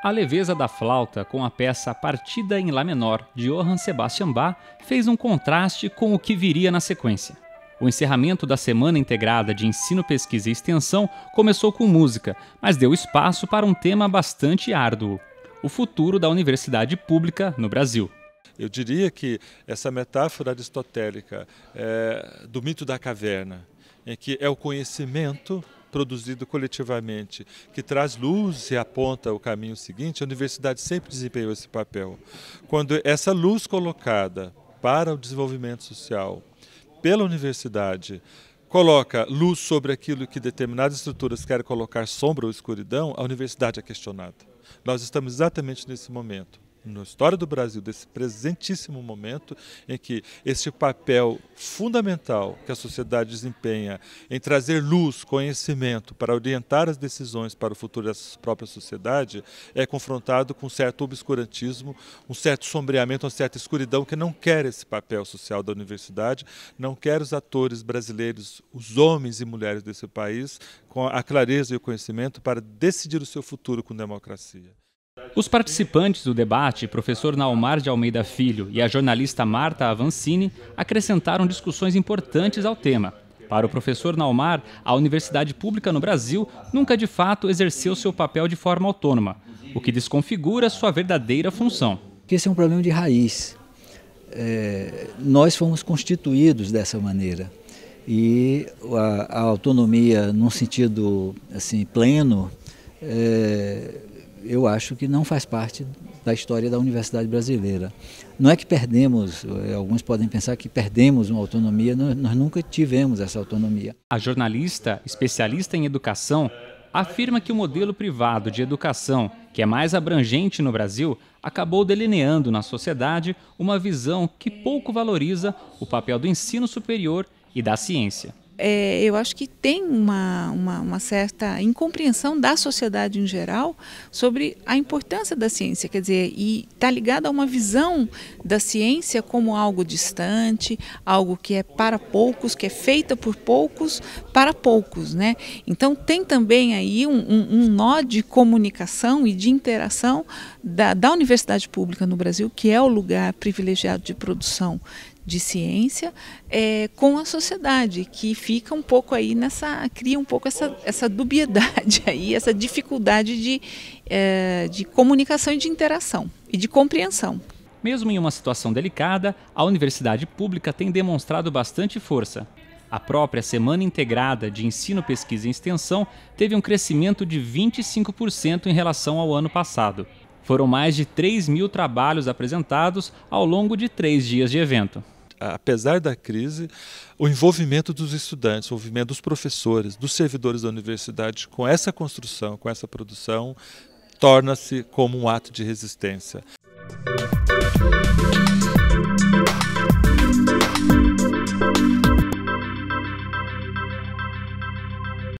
A leveza da flauta com a peça Partida em Lá menor de Johann Sebastian Bach fez um contraste com o que viria na sequência. O encerramento da Semana Integrada de Ensino, Pesquisa e Extensão começou com música, mas deu espaço para um tema bastante árduo: o futuro da universidade pública no Brasil. Eu diria que essa metáfora aristotélica é, do mito da caverna, em que é o conhecimento produzido coletivamente, que traz luz e aponta o caminho seguinte, a universidade sempre desempenhou esse papel. Quando essa luz colocada para o desenvolvimento social pela universidade coloca luz sobre aquilo que determinadas estruturas querem colocar sombra ou escuridão, a universidade é questionada. Nós estamos exatamente nesse momento na história do Brasil, desse presentíssimo momento em que esse papel fundamental que a sociedade desempenha em trazer luz, conhecimento para orientar as decisões para o futuro da própria sociedade é confrontado com um certo obscurantismo, um certo sombreamento, uma certa escuridão que não quer esse papel social da universidade, não quer os atores brasileiros, os homens e mulheres desse país, com a clareza e o conhecimento para decidir o seu futuro com democracia. Os participantes do debate, professor Naumar de Almeida Filho e a jornalista Marta Avancini, acrescentaram discussões importantes ao tema. Para o professor Naumar, a universidade pública no Brasil nunca de fato exerceu seu papel de forma autônoma, o que desconfigura sua verdadeira função. Esse é um problema de raiz. É, nós fomos constituídos dessa maneira e a, a autonomia, num sentido assim pleno, é, eu acho que não faz parte da história da universidade brasileira. Não é que perdemos, eh, alguns podem pensar que perdemos uma autonomia, nós nunca tivemos essa autonomia. A jornalista, especialista em educação, afirma que o modelo privado de educação, que é mais abrangente no Brasil, acabou delineando na sociedade uma visão que pouco valoriza o papel do ensino superior e da ciência é, eu acho que tem uma, uma, uma, certa incompreensão da sociedade em geral sobre a importância da ciência, quer dizer, e está ligada a uma visão da ciência como algo distante, algo que é para poucos, que é feita por poucos, para poucos, né? Então tem também aí um, um, um nó de comunicação e de interação da, da universidade pública no Brasil, que é o lugar privilegiado de produção de ciência é, com a sociedade, que fica um pouco aí nessa, cria um pouco essa, essa dubiedade aí, essa dificuldade de, é, de comunicação e de interação e de compreensão. Mesmo em uma situação delicada, a universidade pública tem demonstrado bastante força. A própria Semana Integrada de Ensino, Pesquisa e Extensão teve um crescimento de 25% em relação ao ano passado. Foram mais de 3 mil trabalhos apresentados ao longo de três dias de evento apesar da crise, o envolvimento dos estudantes, o envolvimento dos professores, dos servidores da universidade com essa construção, com essa produção, torna-se como um ato de resistência.